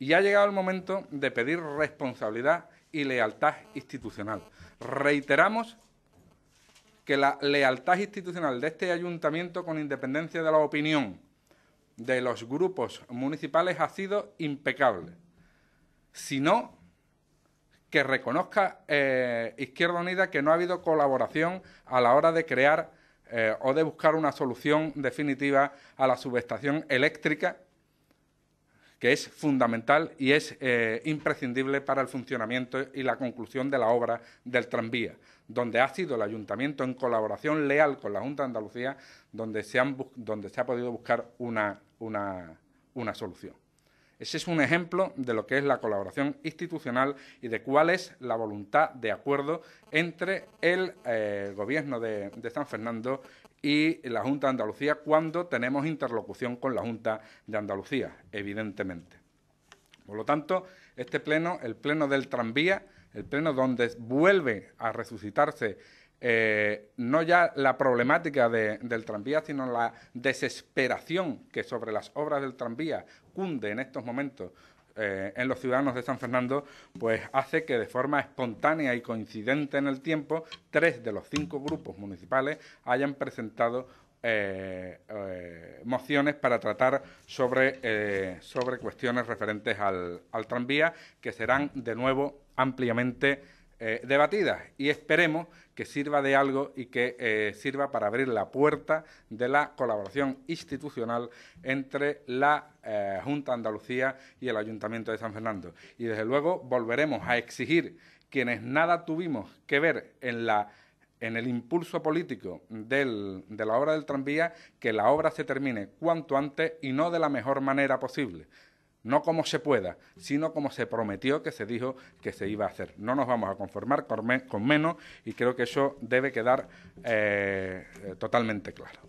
Y ha llegado el momento de pedir responsabilidad y lealtad institucional. Reiteramos que la lealtad institucional de este ayuntamiento, con independencia de la opinión de los grupos municipales, ha sido impecable. Si no, que reconozca eh, Izquierda Unida que no ha habido colaboración a la hora de crear eh, o de buscar una solución definitiva a la subestación eléctrica que es fundamental y es eh, imprescindible para el funcionamiento y la conclusión de la obra del tranvía, donde ha sido el ayuntamiento en colaboración leal con la Junta de Andalucía donde se, ha podido buscar una solución. Ese es un ejemplo de lo que es la colaboración institucional y de cuál es la voluntad de acuerdo entre el eh, gobierno de, de San Fernando y la Junta de Andalucía cuando tenemos interlocución con la Junta de Andalucía, evidentemente. Por lo tanto, este pleno, el pleno del tranvía, el pleno donde vuelve a resucitarse eh, no ya la problemática del tranvía, sino la desesperación que sobre las obras del tranvía cunde en estos momentos eh, en los ciudadanos de San Fernando, pues hace que de forma espontánea y coincidente en el tiempo, tres de los cinco grupos municipales hayan presentado eh, mociones para tratar sobre, cuestiones referentes al, al tranvía, que serán de nuevo ampliamente eh, debatidas y esperemos que sirva de algo y que eh, sirva para abrir la puerta de la colaboración institucional entre la eh, Junta de Andalucía y el Ayuntamiento de San Fernando. Y desde luego volveremos a exigir quienes nada tuvimos que ver en la en el impulso político de la obra del tranvía, que la obra se termine cuanto antes y no de la mejor manera posible, no como se pueda, sino como se prometió que se dijo que se iba a hacer. No nos vamos a conformar con, menos y creo que eso debe quedar eh, eh, totalmente claro.